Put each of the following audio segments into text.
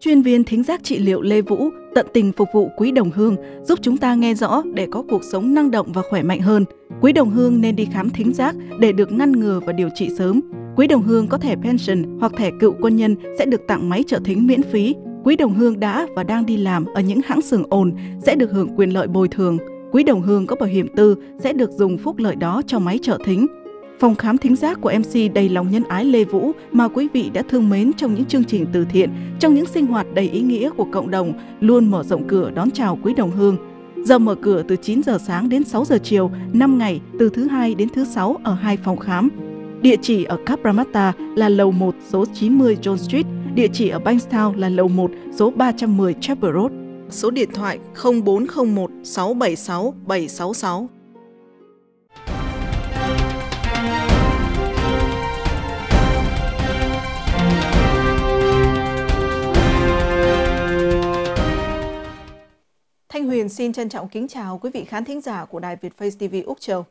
Chuyên viên thính giác trị liệu Lê Vũ tận tình phục vụ quý đồng hương, giúp chúng ta nghe rõ để có cuộc sống năng động và khỏe mạnh hơn. Quý đồng hương nên đi khám thính giác để được ngăn ngừa và điều trị sớm. Quý đồng hương có thẻ pension hoặc thẻ cựu quân nhân sẽ được tặng máy trợ thính miễn phí. Quý đồng hương đã và đang đi làm ở những hãng xưởng ồn sẽ được hưởng quyền lợi bồi thường. Quý đồng hương có bảo hiểm tư sẽ được dùng phúc lợi đó cho máy trợ thính. Phòng khám thính giác của MC đầy lòng nhân ái Lê Vũ mà quý vị đã thương mến trong những chương trình từ thiện, trong những sinh hoạt đầy ý nghĩa của cộng đồng luôn mở rộng cửa đón chào quý đồng hương. Giờ mở cửa từ 9 giờ sáng đến 6 giờ chiều, 5 ngày từ thứ hai đến thứ sáu ở hai phòng khám. Địa chỉ ở Capramatta là lầu 1 số 90 John Street, địa chỉ ở Bankstown là lầu 1 số 310 Chapel Road. Số điện thoại 0401 676 766. Thanh Huyền xin trân trọng kính chào quý vị khán thính giả của Đài Việt Face TV Úc Châu.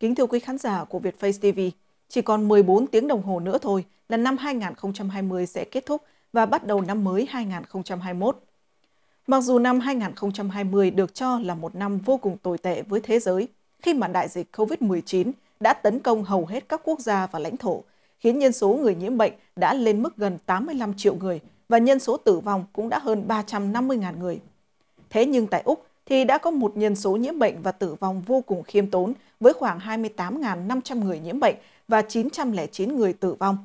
Kính thưa quý khán giả của Việt Face TV, chỉ còn 14 tiếng đồng hồ nữa thôi là năm 2020 sẽ kết thúc và bắt đầu năm mới 2021. Mặc dù năm 2020 được cho là một năm vô cùng tồi tệ với thế giới, khi mà đại dịch COVID-19 đã tấn công hầu hết các quốc gia và lãnh thổ, khiến nhân số người nhiễm bệnh đã lên mức gần 85 triệu người và nhân số tử vong cũng đã hơn 350.000 người. Thế nhưng tại Úc thì đã có một nhân số nhiễm bệnh và tử vong vô cùng khiêm tốn với khoảng 28.500 người nhiễm bệnh và 909 người tử vong.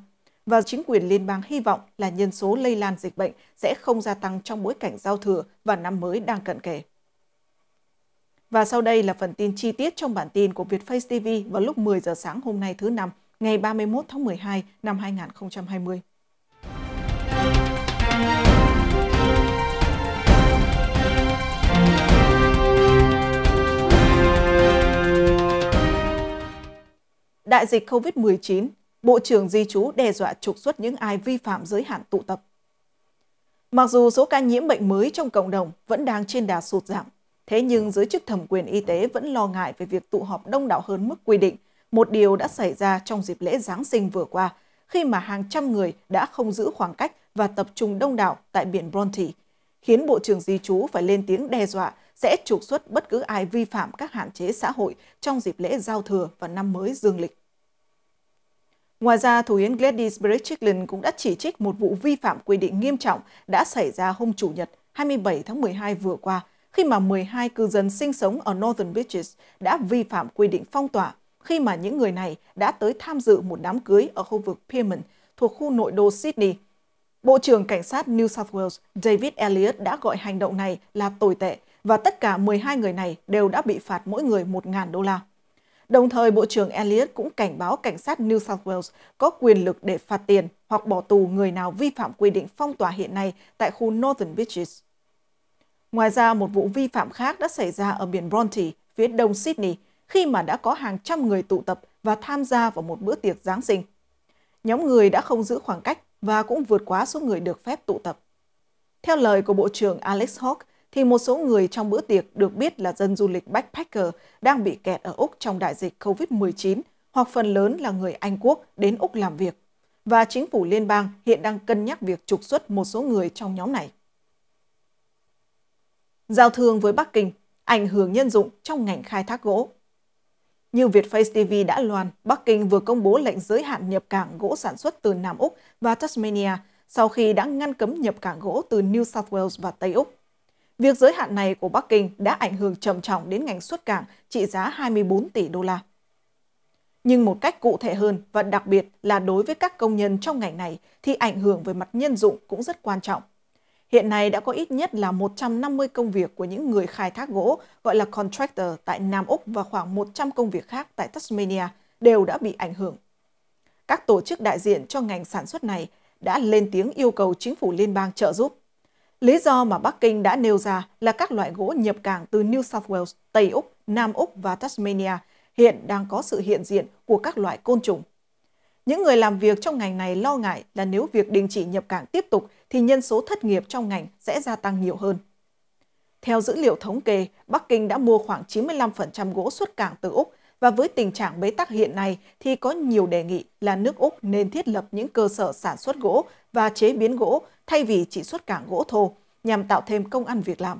Và chính quyền liên bang hy vọng là nhân số lây lan dịch bệnh sẽ không gia tăng trong bối cảnh giao thừa và năm mới đang cận kề. Và sau đây là phần tin chi tiết trong bản tin của Vietface TV vào lúc 10 giờ sáng hôm nay thứ năm, ngày 31 tháng 12 năm 2020. đại dịch COVID-19, Bộ trưởng Di trú đe dọa trục xuất những ai vi phạm giới hạn tụ tập. Mặc dù số ca nhiễm bệnh mới trong cộng đồng vẫn đang trên đà sụt giảm, thế nhưng giới chức thẩm quyền y tế vẫn lo ngại về việc tụ họp đông đảo hơn mức quy định, một điều đã xảy ra trong dịp lễ Giáng sinh vừa qua, khi mà hàng trăm người đã không giữ khoảng cách và tập trung đông đảo tại biển Bronte, khiến Bộ trưởng Di trú phải lên tiếng đe dọa sẽ trục xuất bất cứ ai vi phạm các hạn chế xã hội trong dịp lễ giao thừa và năm mới dương lịch. Ngoài ra, Thủ hiến Gladys Berejiklian cũng đã chỉ trích một vụ vi phạm quy định nghiêm trọng đã xảy ra hôm Chủ nhật 27 tháng 12 vừa qua, khi mà 12 cư dân sinh sống ở Northern Beaches đã vi phạm quy định phong tỏa khi mà những người này đã tới tham dự một đám cưới ở khu vực Piermont thuộc khu nội đô Sydney. Bộ trưởng Cảnh sát New South Wales David Elliott đã gọi hành động này là tồi tệ và tất cả 12 người này đều đã bị phạt mỗi người 1.000 đô la. Đồng thời, Bộ trưởng Elliot cũng cảnh báo cảnh sát New South Wales có quyền lực để phạt tiền hoặc bỏ tù người nào vi phạm quy định phong tỏa hiện nay tại khu Northern Beaches. Ngoài ra, một vụ vi phạm khác đã xảy ra ở biển Bronte, phía đông Sydney, khi mà đã có hàng trăm người tụ tập và tham gia vào một bữa tiệc Giáng sinh. Nhóm người đã không giữ khoảng cách và cũng vượt quá số người được phép tụ tập. Theo lời của Bộ trưởng Alex Hawke, thì một số người trong bữa tiệc được biết là dân du lịch backpacker đang bị kẹt ở Úc trong đại dịch COVID-19 hoặc phần lớn là người Anh Quốc đến Úc làm việc. Và chính phủ liên bang hiện đang cân nhắc việc trục xuất một số người trong nhóm này. Giao thương với Bắc Kinh, ảnh hưởng nhân dụng trong ngành khai thác gỗ. Như Vietface TV đã loan, Bắc Kinh vừa công bố lệnh giới hạn nhập cảng gỗ sản xuất từ Nam Úc và Tasmania sau khi đã ngăn cấm nhập cảng gỗ từ New South Wales và Tây Úc. Việc giới hạn này của Bắc Kinh đã ảnh hưởng trầm trọng đến ngành xuất cảng trị giá 24 tỷ đô la. Nhưng một cách cụ thể hơn và đặc biệt là đối với các công nhân trong ngành này thì ảnh hưởng về mặt nhân dụng cũng rất quan trọng. Hiện nay đã có ít nhất là 150 công việc của những người khai thác gỗ gọi là contractor tại Nam Úc và khoảng 100 công việc khác tại Tasmania đều đã bị ảnh hưởng. Các tổ chức đại diện cho ngành sản xuất này đã lên tiếng yêu cầu chính phủ liên bang trợ giúp. Lý do mà Bắc Kinh đã nêu ra là các loại gỗ nhập cảng từ New South Wales, Tây Úc, Nam Úc và Tasmania hiện đang có sự hiện diện của các loại côn trùng. Những người làm việc trong ngành này lo ngại là nếu việc đình chỉ nhập cảng tiếp tục thì nhân số thất nghiệp trong ngành sẽ gia tăng nhiều hơn. Theo dữ liệu thống kê, Bắc Kinh đã mua khoảng 95% gỗ xuất cảng từ Úc và với tình trạng bế tắc hiện nay thì có nhiều đề nghị là nước Úc nên thiết lập những cơ sở sản xuất gỗ và chế biến gỗ thay vì chỉ xuất cảng gỗ thô nhằm tạo thêm công ăn việc làm.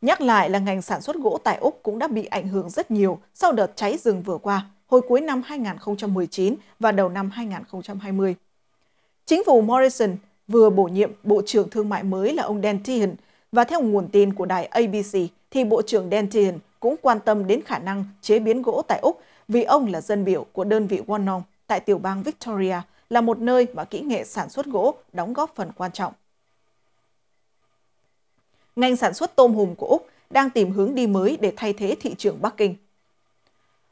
Nhắc lại là ngành sản xuất gỗ tại Úc cũng đã bị ảnh hưởng rất nhiều sau đợt cháy rừng vừa qua, hồi cuối năm 2019 và đầu năm 2020. Chính phủ Morrison vừa bổ nhiệm Bộ trưởng Thương mại mới là ông Dan Tehan và theo nguồn tin của đài ABC thì Bộ trưởng Dan Tehan cũng quan tâm đến khả năng chế biến gỗ tại Úc vì ông là dân biểu của đơn vị Wanong tại tiểu bang Victoria là một nơi mà kỹ nghệ sản xuất gỗ đóng góp phần quan trọng. Ngành sản xuất tôm hùm của Úc đang tìm hướng đi mới để thay thế thị trường Bắc Kinh.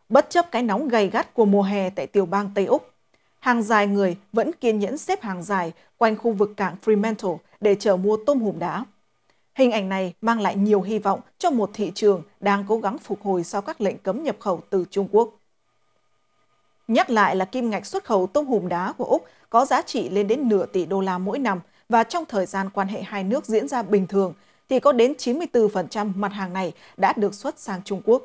Bất chấp cái nóng gay gắt của mùa hè tại tiểu bang Tây Úc, hàng dài người vẫn kiên nhẫn xếp hàng dài quanh khu vực cảng Fremantle để chờ mua tôm hùm đá. Hình ảnh này mang lại nhiều hy vọng cho một thị trường đang cố gắng phục hồi sau các lệnh cấm nhập khẩu từ Trung Quốc. Nhắc lại là kim ngạch xuất khẩu tôm hùm đá của Úc có giá trị lên đến nửa tỷ đô la mỗi năm và trong thời gian quan hệ hai nước diễn ra bình thường thì có đến 94% mặt hàng này đã được xuất sang Trung Quốc.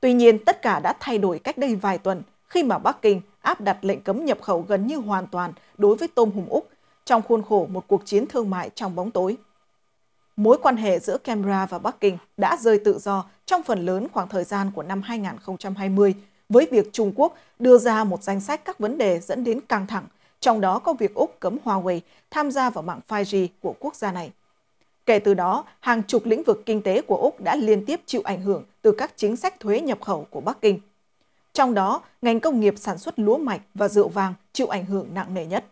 Tuy nhiên, tất cả đã thay đổi cách đây vài tuần khi mà Bắc Kinh áp đặt lệnh cấm nhập khẩu gần như hoàn toàn đối với tôm hùm Úc trong khuôn khổ một cuộc chiến thương mại trong bóng tối mối quan hệ giữa Canberra và Bắc Kinh đã rơi tự do trong phần lớn khoảng thời gian của năm 2020 với việc Trung Quốc đưa ra một danh sách các vấn đề dẫn đến căng thẳng, trong đó có việc Úc cấm Huawei tham gia vào mạng 5G của quốc gia này. Kể từ đó, hàng chục lĩnh vực kinh tế của Úc đã liên tiếp chịu ảnh hưởng từ các chính sách thuế nhập khẩu của Bắc Kinh. Trong đó, ngành công nghiệp sản xuất lúa mạch và rượu vàng chịu ảnh hưởng nặng nề nhất.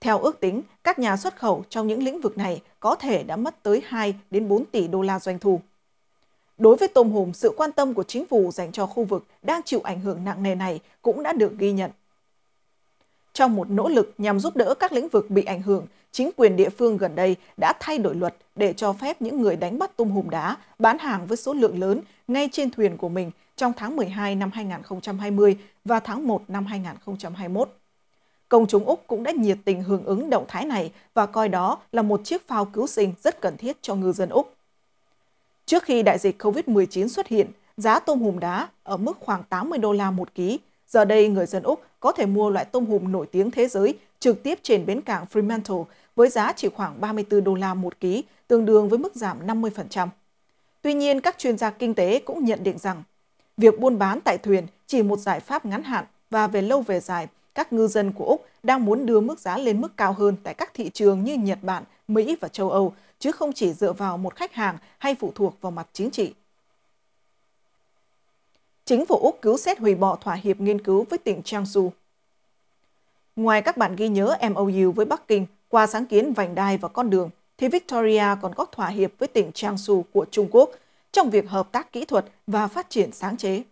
Theo ước tính, các nhà xuất khẩu trong những lĩnh vực này có thể đã mất tới 2 đến 4 tỷ đô la doanh thu. Đối với tôm hùm, sự quan tâm của chính phủ dành cho khu vực đang chịu ảnh hưởng nặng nề này cũng đã được ghi nhận. Trong một nỗ lực nhằm giúp đỡ các lĩnh vực bị ảnh hưởng, chính quyền địa phương gần đây đã thay đổi luật để cho phép những người đánh bắt tôm hùm đá bán hàng với số lượng lớn ngay trên thuyền của mình trong tháng 12 năm 2020 và tháng 1 năm 2021. Công chúng Úc cũng đã nhiệt tình hưởng ứng động thái này và coi đó là một chiếc phao cứu sinh rất cần thiết cho ngư dân Úc. Trước khi đại dịch COVID-19 xuất hiện, giá tôm hùm đá ở mức khoảng 80 đô la một ký. Giờ đây, người dân Úc có thể mua loại tôm hùm nổi tiếng thế giới trực tiếp trên bến cảng Fremantle với giá chỉ khoảng 34 đô la một ký, tương đương với mức giảm 50%. Tuy nhiên, các chuyên gia kinh tế cũng nhận định rằng việc buôn bán tại thuyền chỉ một giải pháp ngắn hạn và về lâu về dài các ngư dân của Úc đang muốn đưa mức giá lên mức cao hơn tại các thị trường như Nhật Bản, Mỹ và châu Âu, chứ không chỉ dựa vào một khách hàng hay phụ thuộc vào mặt chính trị. Chính phủ Úc cứu xét hủy bỏ thỏa hiệp nghiên cứu với tỉnh Jiangsu. Ngoài các bản ghi nhớ MOU với Bắc Kinh qua sáng kiến vành đai và con đường, thì Victoria còn có thỏa hiệp với tỉnh Jiangsu của Trung Quốc trong việc hợp tác kỹ thuật và phát triển sáng chế.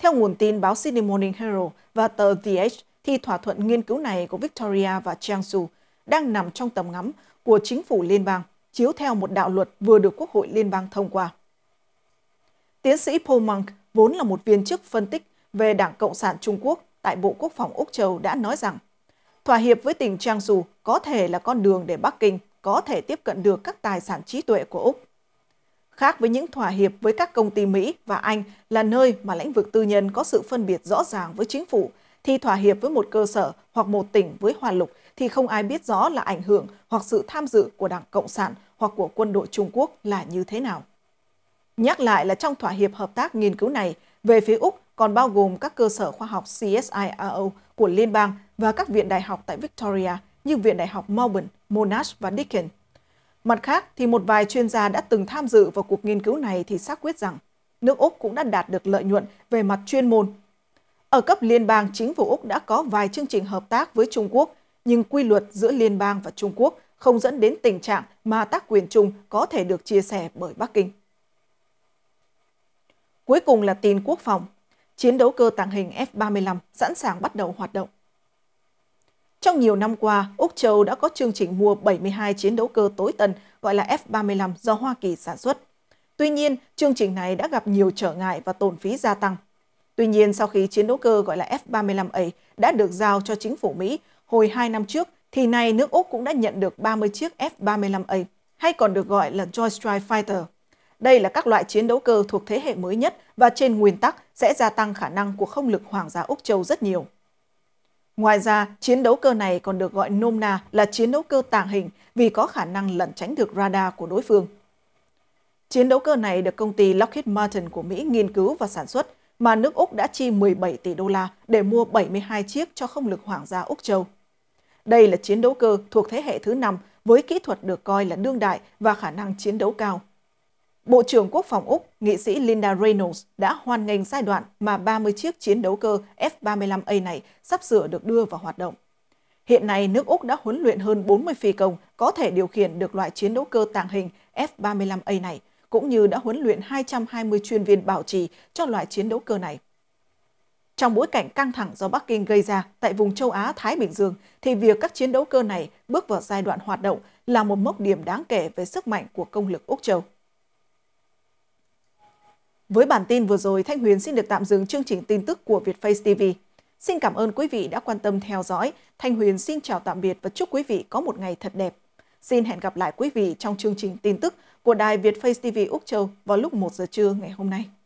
Theo nguồn tin báo Sydney Morning Herald và tờ The Age, thì thỏa thuận nghiên cứu này của Victoria và Jiangsu đang nằm trong tầm ngắm của chính phủ liên bang, chiếu theo một đạo luật vừa được Quốc hội liên bang thông qua. Tiến sĩ Paul Monk, vốn là một viên chức phân tích về Đảng Cộng sản Trung Quốc tại Bộ Quốc phòng Úc Châu đã nói rằng thỏa hiệp với tỉnh Trang Dù có thể là con đường để Bắc Kinh có thể tiếp cận được các tài sản trí tuệ của Úc khác với những thỏa hiệp với các công ty Mỹ và Anh là nơi mà lĩnh vực tư nhân có sự phân biệt rõ ràng với chính phủ, thì thỏa hiệp với một cơ sở hoặc một tỉnh với Hoa Lục thì không ai biết rõ là ảnh hưởng hoặc sự tham dự của Đảng Cộng sản hoặc của quân đội Trung Quốc là như thế nào. Nhắc lại là trong thỏa hiệp hợp tác nghiên cứu này, về phía Úc còn bao gồm các cơ sở khoa học CSIRO của liên bang và các viện đại học tại Victoria như Viện Đại học Melbourne, Monash và Deakin – Mặt khác, thì một vài chuyên gia đã từng tham dự vào cuộc nghiên cứu này thì xác quyết rằng nước Úc cũng đã đạt được lợi nhuận về mặt chuyên môn. Ở cấp liên bang, chính phủ Úc đã có vài chương trình hợp tác với Trung Quốc, nhưng quy luật giữa liên bang và Trung Quốc không dẫn đến tình trạng mà tác quyền chung có thể được chia sẻ bởi Bắc Kinh. Cuối cùng là tin quốc phòng. Chiến đấu cơ tàng hình F-35 sẵn sàng bắt đầu hoạt động. Trong nhiều năm qua, Úc Châu đã có chương trình mua 72 chiến đấu cơ tối tân gọi là F-35 do Hoa Kỳ sản xuất. Tuy nhiên, chương trình này đã gặp nhiều trở ngại và tổn phí gia tăng. Tuy nhiên, sau khi chiến đấu cơ gọi là F-35A đã được giao cho chính phủ Mỹ hồi 2 năm trước, thì nay nước Úc cũng đã nhận được 30 chiếc F-35A, hay còn được gọi là Joint Strike Fighter. Đây là các loại chiến đấu cơ thuộc thế hệ mới nhất và trên nguyên tắc sẽ gia tăng khả năng của không lực Hoàng gia Úc Châu rất nhiều. Ngoài ra, chiến đấu cơ này còn được gọi nôm na là chiến đấu cơ tàng hình vì có khả năng lẩn tránh được radar của đối phương. Chiến đấu cơ này được công ty Lockheed Martin của Mỹ nghiên cứu và sản xuất, mà nước Úc đã chi 17 tỷ đô la để mua 72 chiếc cho không lực hoàng gia Úc Châu. Đây là chiến đấu cơ thuộc thế hệ thứ 5 với kỹ thuật được coi là đương đại và khả năng chiến đấu cao. Bộ trưởng Quốc phòng Úc, nghị sĩ Linda Reynolds đã hoan nghênh giai đoạn mà 30 chiếc chiến đấu cơ F-35A này sắp sửa được đưa vào hoạt động. Hiện nay, nước Úc đã huấn luyện hơn 40 phi công có thể điều khiển được loại chiến đấu cơ tàng hình F-35A này, cũng như đã huấn luyện 220 chuyên viên bảo trì cho loại chiến đấu cơ này. Trong bối cảnh căng thẳng do Bắc Kinh gây ra tại vùng châu Á-Thái Bình Dương, thì việc các chiến đấu cơ này bước vào giai đoạn hoạt động là một mốc điểm đáng kể về sức mạnh của công lực Úc Châu. Với bản tin vừa rồi, Thanh Huyền xin được tạm dừng chương trình tin tức của Vietface TV. Xin cảm ơn quý vị đã quan tâm theo dõi. Thanh Huyền xin chào tạm biệt và chúc quý vị có một ngày thật đẹp. Xin hẹn gặp lại quý vị trong chương trình tin tức của đài Vietface TV Úc Châu vào lúc 1 giờ trưa ngày hôm nay.